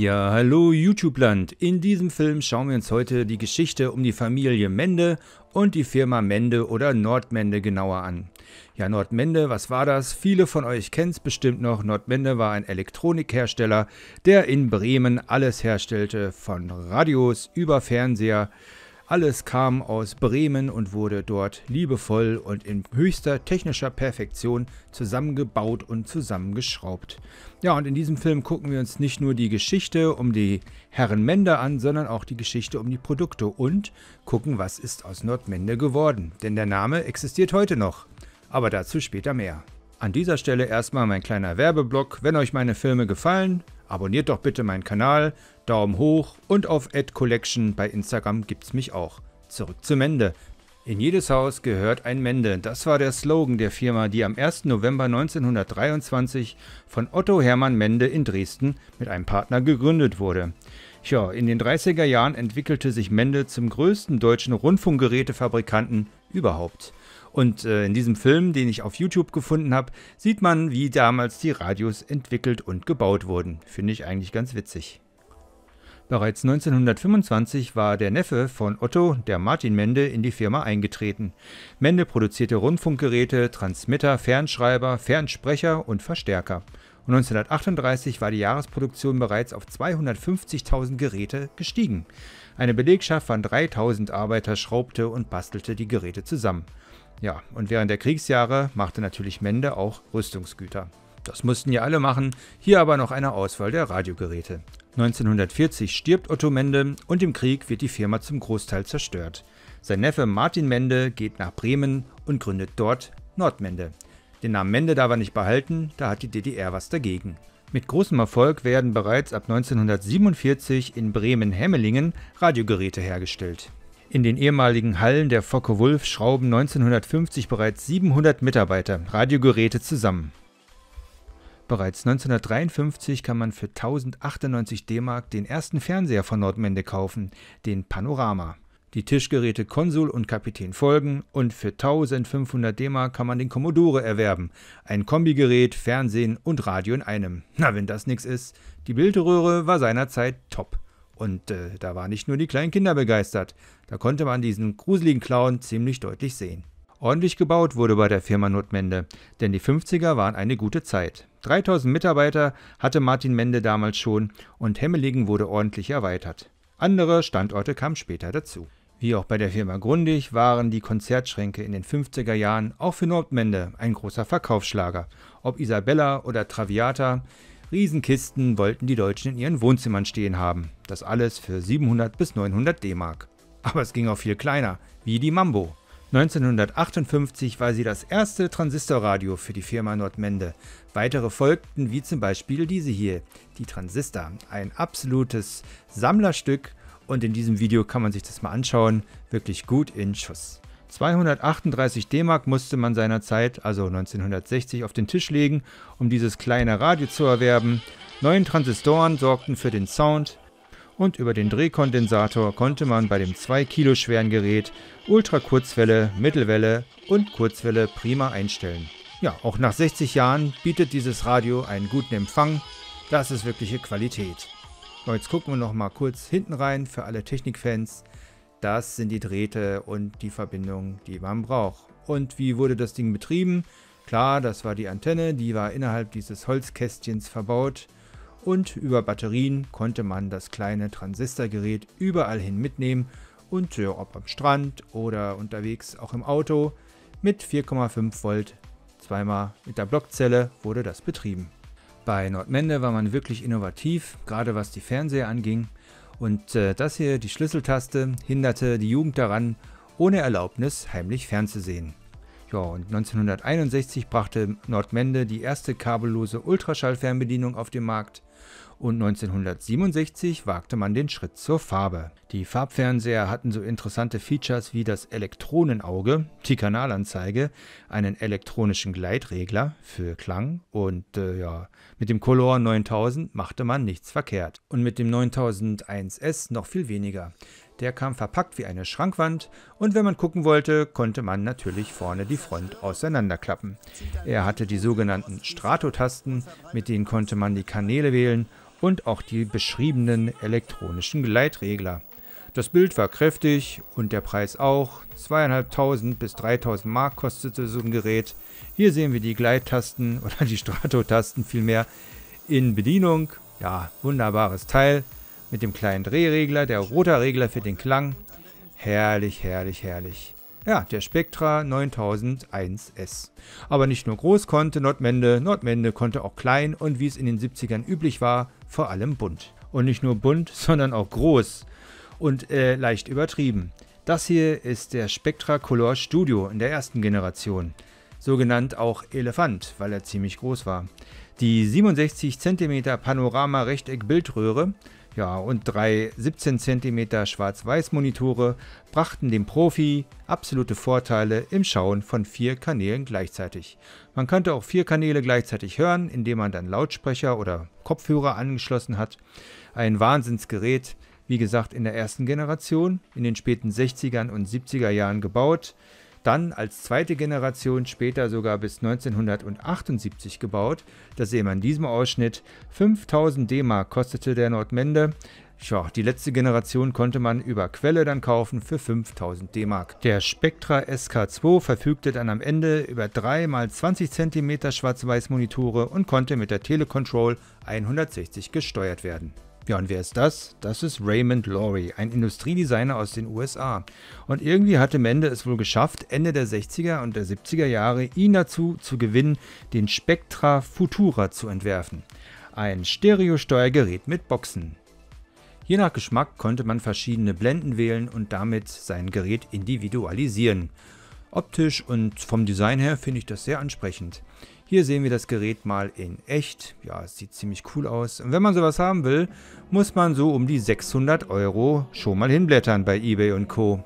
Ja, hallo YouTube-Land. In diesem Film schauen wir uns heute die Geschichte um die Familie Mende und die Firma Mende oder Nordmende genauer an. Ja, Nordmende, was war das? Viele von euch kennen es bestimmt noch. Nordmende war ein Elektronikhersteller, der in Bremen alles herstellte, von Radios über Fernseher alles kam aus Bremen und wurde dort liebevoll und in höchster technischer Perfektion zusammengebaut und zusammengeschraubt. Ja, und in diesem Film gucken wir uns nicht nur die Geschichte um die Herren Mende an, sondern auch die Geschichte um die Produkte und gucken, was ist aus Nordmende geworden. Denn der Name existiert heute noch. Aber dazu später mehr. An dieser Stelle erstmal mein kleiner Werbeblock. Wenn euch meine Filme gefallen, Abonniert doch bitte meinen Kanal, Daumen hoch und auf @collection bei Instagram gibt's mich auch. Zurück zum Mende. In jedes Haus gehört ein Mende. Das war der Slogan der Firma, die am 1. November 1923 von Otto Hermann Mende in Dresden mit einem Partner gegründet wurde. Tja, in den 30er Jahren entwickelte sich Mende zum größten deutschen Rundfunkgerätefabrikanten überhaupt. Und äh, in diesem Film, den ich auf YouTube gefunden habe, sieht man, wie damals die Radios entwickelt und gebaut wurden. Finde ich eigentlich ganz witzig. Bereits 1925 war der Neffe von Otto, der Martin Mende, in die Firma eingetreten. Mende produzierte Rundfunkgeräte, Transmitter, Fernschreiber, Fernsprecher und Verstärker. Und 1938 war die Jahresproduktion bereits auf 250.000 Geräte gestiegen. Eine Belegschaft von 3000 Arbeiter schraubte und bastelte die Geräte zusammen. Ja, und während der Kriegsjahre machte natürlich Mende auch Rüstungsgüter. Das mussten ja alle machen, hier aber noch eine Auswahl der Radiogeräte. 1940 stirbt Otto Mende und im Krieg wird die Firma zum Großteil zerstört. Sein Neffe Martin Mende geht nach Bremen und gründet dort Nordmende. Den Namen Mende darf er nicht behalten, da hat die DDR was dagegen. Mit großem Erfolg werden bereits ab 1947 in Bremen-Hemmelingen Radiogeräte hergestellt. In den ehemaligen Hallen der Focke-Wulf schrauben 1950 bereits 700 Mitarbeiter Radiogeräte zusammen. Bereits 1953 kann man für 1098 DM den ersten Fernseher von Nordmende kaufen, den Panorama. Die Tischgeräte Konsul und Kapitän folgen und für 1500 DM kann man den Commodore erwerben. Ein Kombigerät, Fernsehen und Radio in einem. Na, wenn das nix ist. Die Bildröhre war seinerzeit top. Und äh, da waren nicht nur die kleinen Kinder begeistert. Da konnte man diesen gruseligen Clown ziemlich deutlich sehen. Ordentlich gebaut wurde bei der Firma Notmende, denn die 50er waren eine gute Zeit. 3000 Mitarbeiter hatte Martin Mende damals schon und Hemmeligen wurde ordentlich erweitert. Andere Standorte kamen später dazu. Wie auch bei der Firma Grundig waren die Konzertschränke in den 50er Jahren auch für Nordmende ein großer Verkaufsschlager. Ob Isabella oder Traviata, Riesenkisten wollten die Deutschen in ihren Wohnzimmern stehen haben. Das alles für 700 bis 900 D-Mark. Aber es ging auch viel kleiner, wie die Mambo. 1958 war sie das erste Transistorradio für die Firma Nordmende. Weitere folgten, wie zum Beispiel diese hier, die Transistor, ein absolutes Sammlerstück und in diesem Video kann man sich das mal anschauen. Wirklich gut in Schuss. 238 D-Mark musste man seinerzeit, also 1960, auf den Tisch legen, um dieses kleine Radio zu erwerben. Neun Transistoren sorgten für den Sound und über den Drehkondensator konnte man bei dem 2 Kilo schweren Gerät Ultrakurzwelle, Mittelwelle und Kurzwelle prima einstellen. Ja, auch nach 60 Jahren bietet dieses Radio einen guten Empfang. Das ist wirkliche Qualität. Und jetzt gucken wir noch mal kurz hinten rein für alle Technikfans. Das sind die Drähte und die Verbindungen, die man braucht. Und wie wurde das Ding betrieben? Klar, das war die Antenne, die war innerhalb dieses Holzkästchens verbaut und über Batterien konnte man das kleine Transistorgerät überall hin mitnehmen und ja, ob am Strand oder unterwegs auch im Auto mit 4,5 Volt zweimal mit der Blockzelle wurde das betrieben. Bei Nordmende war man wirklich innovativ, gerade was die Fernseher anging. Und äh, das hier, die Schlüsseltaste, hinderte die Jugend daran, ohne Erlaubnis heimlich fernzusehen. Ja, und 1961 brachte Nordmende die erste kabellose Ultraschallfernbedienung auf den Markt und 1967 wagte man den Schritt zur Farbe. Die Farbfernseher hatten so interessante Features wie das Elektronenauge, die Kanalanzeige, einen elektronischen Gleitregler für Klang und äh, ja, mit dem Color 9000 machte man nichts verkehrt. Und mit dem 9001S noch viel weniger. Der kam verpackt wie eine Schrankwand und wenn man gucken wollte, konnte man natürlich vorne die Front auseinanderklappen. Er hatte die sogenannten Stratotasten, mit denen konnte man die Kanäle wählen und auch die beschriebenen elektronischen Gleitregler. Das Bild war kräftig und der Preis auch. 2.500 bis 3.000 Mark kostete so ein Gerät. Hier sehen wir die Gleittasten oder die Stratotasten vielmehr in Bedienung. Ja, wunderbares Teil mit dem kleinen Drehregler, der Rotorregler für den Klang. Herrlich, herrlich, herrlich. Ja, der Spectra 9001S. Aber nicht nur groß konnte Nordmende, Nordmende konnte auch klein und wie es in den 70ern üblich war, vor allem bunt. Und nicht nur bunt, sondern auch groß und äh, leicht übertrieben. Das hier ist der Spectra Color Studio in der ersten Generation, so genannt auch Elefant, weil er ziemlich groß war. Die 67 cm Panorama-Rechteck-Bildröhre ja, und drei 17 cm Schwarz-Weiß-Monitore brachten dem Profi absolute Vorteile im Schauen von vier Kanälen gleichzeitig. Man konnte auch vier Kanäle gleichzeitig hören, indem man dann Lautsprecher oder Kopfhörer angeschlossen hat. Ein Wahnsinnsgerät, wie gesagt in der ersten Generation, in den späten 60ern und 70er Jahren gebaut dann als zweite Generation später sogar bis 1978 gebaut. Das sehen wir in diesem Ausschnitt. 5000 DM kostete der Nordmende. Tja, die letzte Generation konnte man über Quelle dann kaufen für 5000 DM. Der Spectra SK2 verfügte dann am Ende über 3x20 cm Schwarz-Weiß-Monitore und konnte mit der Telecontrol 160 gesteuert werden. Ja, und wer ist das? Das ist Raymond Laurie, ein Industriedesigner aus den USA. Und irgendwie hatte Mende es wohl geschafft, Ende der 60er und der 70er Jahre ihn dazu zu gewinnen, den Spectra Futura zu entwerfen. Ein Stereosteuergerät mit Boxen. Je nach Geschmack konnte man verschiedene Blenden wählen und damit sein Gerät individualisieren. Optisch und vom Design her finde ich das sehr ansprechend. Hier sehen wir das Gerät mal in echt. Ja, es sieht ziemlich cool aus. Und wenn man sowas haben will, muss man so um die 600 Euro schon mal hinblättern bei Ebay und Co.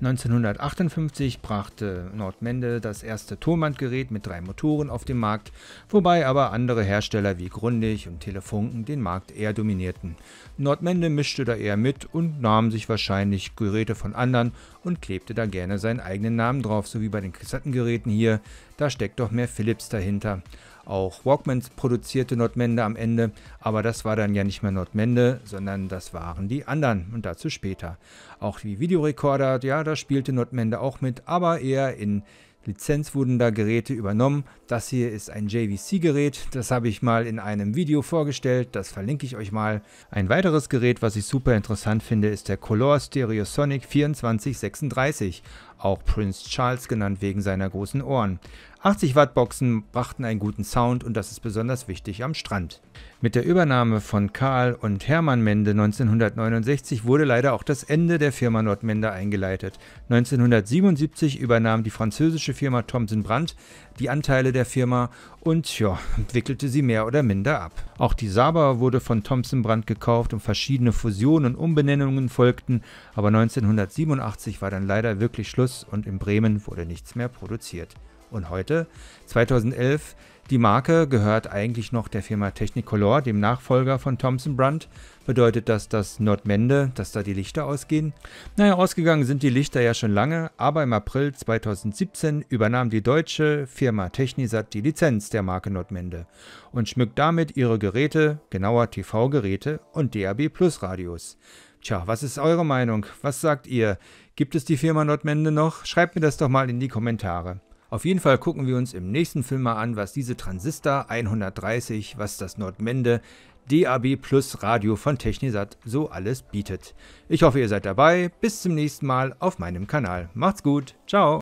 1958 brachte Nordmende das erste Tonbandgerät mit drei Motoren auf den Markt, wobei aber andere Hersteller wie Grundig und Telefunken den Markt eher dominierten. Nordmende mischte da eher mit und nahm sich wahrscheinlich Geräte von anderen und klebte da gerne seinen eigenen Namen drauf, so wie bei den Kassettengeräten hier, da steckt doch mehr Philips dahinter. Auch Walkmans produzierte Nordmende am Ende, aber das war dann ja nicht mehr Nordmende, sondern das waren die anderen und dazu später. Auch die Videorekorder, ja, da spielte Nordmende auch mit, aber eher in Lizenz wurden da Geräte übernommen. Das hier ist ein JVC-Gerät, das habe ich mal in einem Video vorgestellt, das verlinke ich euch mal. Ein weiteres Gerät, was ich super interessant finde, ist der Color Stereosonic 2436, auch Prince Charles genannt wegen seiner großen Ohren. 80 Watt Boxen brachten einen guten Sound und das ist besonders wichtig am Strand. Mit der Übernahme von Karl und Hermann Mende 1969 wurde leider auch das Ende der Firma Nordmende eingeleitet. 1977 übernahm die französische Firma Thomson Brandt die Anteile der Firma und ja, wickelte sie mehr oder minder ab. Auch die Saba wurde von Thomson Brandt gekauft und verschiedene Fusionen und Umbenennungen folgten, aber 1987 war dann leider wirklich Schluss und in Bremen wurde nichts mehr produziert und heute, 2011, die Marke gehört eigentlich noch der Firma Technicolor, dem Nachfolger von Thomson Brandt. Bedeutet das, dass Nordmende, dass da die Lichter ausgehen? Naja, ausgegangen sind die Lichter ja schon lange, aber im April 2017 übernahm die deutsche Firma Technisat die Lizenz der Marke Nordmende und schmückt damit ihre Geräte, genauer TV-Geräte und DAB Plus Radios. Tja, was ist eure Meinung? Was sagt ihr? Gibt es die Firma Nordmende noch? Schreibt mir das doch mal in die Kommentare. Auf jeden Fall gucken wir uns im nächsten Film mal an, was diese Transistor 130, was das Nordmende DAB Plus Radio von Technisat so alles bietet. Ich hoffe, ihr seid dabei. Bis zum nächsten Mal auf meinem Kanal. Macht's gut. Ciao.